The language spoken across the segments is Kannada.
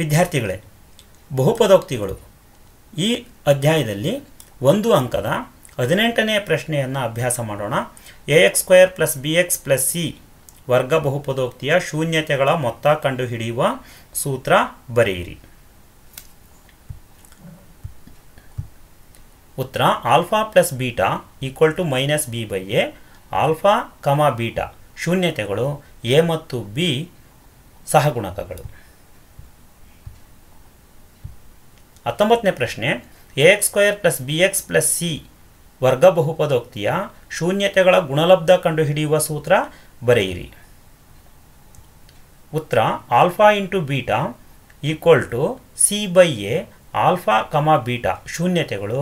ವಿದ್ಯಾರ್ಥಿಗಳೇ ಬಹುಪದೋಕ್ತಿಗಳು ಈ ಅಧ್ಯಾಯದಲ್ಲಿ ಒಂದು ಅಂಕದ ಹದಿನೆಂಟನೇ ಪ್ರಶ್ನೆಯನ್ನು ಅಭ್ಯಾಸ ಮಾಡೋಣ A X square plus B X plus C ವರ್ಗ ಬಹುಪದೋಕ್ತಿಯ ಶೂನ್ಯತೆಗಳ ಮೊತ್ತ ಕಂಡುಹಿಡಿಯುವ ಸೂತ್ರ ಬರೆಯಿರಿ ಉತ್ತರ alpha plus beta equal to minus B by A alpha comma beta ಶೂನ್ಯತೆಗಳು ಎ ಮತ್ತು ಬಿ ಸಹಗುಣಕಗಳು ಹತ್ತೊಂಬತ್ತನೇ ಪ್ರಶ್ನೆ A X square plus B X plus C ವರ್ಗ ಬಹುಪದೋಕ್ತಿಯ ಶೂನ್ಯತೆಗಳ ಗುಣಲಬ್ಧ ಕಂಡುಹಿಡಿಯುವ ಸೂತ್ರ ಬರೆಯಿರಿ ಉತ್ತರ alpha into beta equal to C by A alpha comma beta ಶೂನ್ಯತೆಗಳು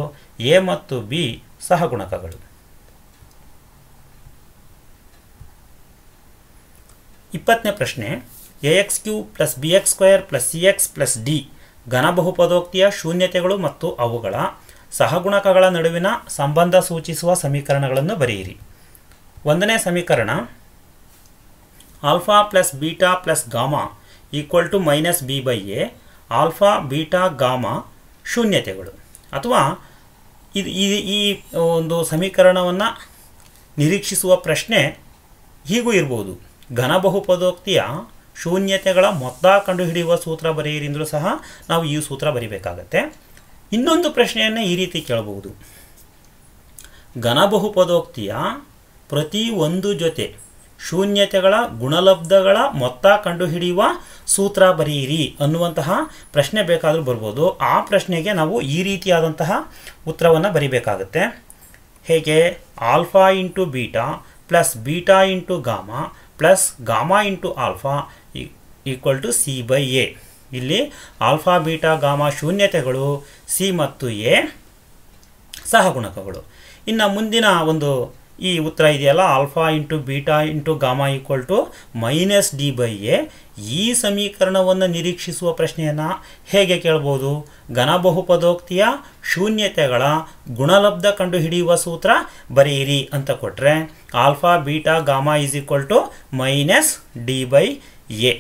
ಎ ಮತ್ತು ಬಿ ಸಹಗುಣಕಗಳು ಇಪ್ಪತ್ತನೇ ಪ್ರಶ್ನೆ A X cube plus B X square plus C X plus D ಬಹುಪದೋಕ್ತಿಯ ಶೂನ್ಯತೆಗಳು ಮತ್ತು ಅವುಗಳ ಸಹಗುಣಕಗಳ ನಡುವಿನ ಸಂಬಂಧ ಸೂಚಿಸುವ ಸಮೀಕರಣಗಳನ್ನು ಬರೆಯಿರಿ ಒಂದನೇ ಸಮೀಕರಣ alpha plus beta plus gamma equal to minus B by A alpha beta gamma ಶೂನ್ಯತೆಗಳು ಅಥವಾ ಇದು ಈ ಈ ಒಂದು ಸಮೀಕರಣವನ್ನು ನಿರೀಕ್ಷಿಸುವ ಪ್ರಶ್ನೆ ಹೀಗೂ ಇರ್ಬೋದು ಘನ ಬಹುಪದೋಕ್ತಿಯ ಶೂನ್ಯತೆಗಳ ಮೊತ್ತ ಕಂಡುಹಿಡಿಯುವ ಸೂತ್ರ ಬರೆಯಿರಿಂದಲೂ ಸಹ ನಾವು ಈ ಸೂತ್ರ ಬರೀಬೇಕಾಗತ್ತೆ ಇನ್ನೊಂದು ಪ್ರಶ್ನೆಯನ್ನು ಈ ರೀತಿ ಕೇಳಬಹುದು ಘನ ಬಹುಪದೋಕ್ತಿಯ ಪ್ರತಿ ಒಂದು ಜೊತೆ ಶೂನ್ಯತೆಗಳ ಗುಣಲಬ್ಧಗಳ ಮೊತ್ತ ಕಂಡುಹಿಡಿಯುವ ಸೂತ್ರ ಬರೆಯಿರಿ ಅನ್ನುವಂತಹ ಪ್ರಶ್ನೆ ಬೇಕಾದರೂ ಬರ್ಬೋದು ಆ ಪ್ರಶ್ನೆಗೆ ನಾವು ಈ ರೀತಿಯಾದಂತಹ ಉತ್ತರವನ್ನು ಬರೀಬೇಕಾಗತ್ತೆ ಹೇಗೆ alpha into beta plus beta into gamma plus gamma into alpha equal to C by A ಇಲ್ಲಿ ಆಲ್ಫಾ ಬೀಟಾ ಗಾಮಾ ಶೂನ್ಯತೆಗಳು ಸಿ ಮತ್ತು ಎ ಸಹಗುಣಕಗಳು ಇನ್ನು ಮುಂದಿನ ಒಂದು ಈ ಉತ್ತರ ಇದೆಯಲ್ಲ alpha into beta into gamma equal to minus D by A ಈ ಸಮೀಕರಣವನ್ನು ನಿರೀಕ್ಷಿಸುವ ಪ್ರಶ್ನೆಯನ್ನು ಹೇಗೆ ಕೇಳ್ಬೋದು ಘನ ಬಹುಪದೋಕ್ತಿಯ ಶೂನ್ಯತೆಗಳ ಗುಣಲಬ್ಧ ಕಂಡುಹಿಡಿಯುವ ಸೂತ್ರ ಬರೆಯಿರಿ ಅಂತ ಕೊಟ್ಟರೆ alpha beta gamma is equal to minus D by A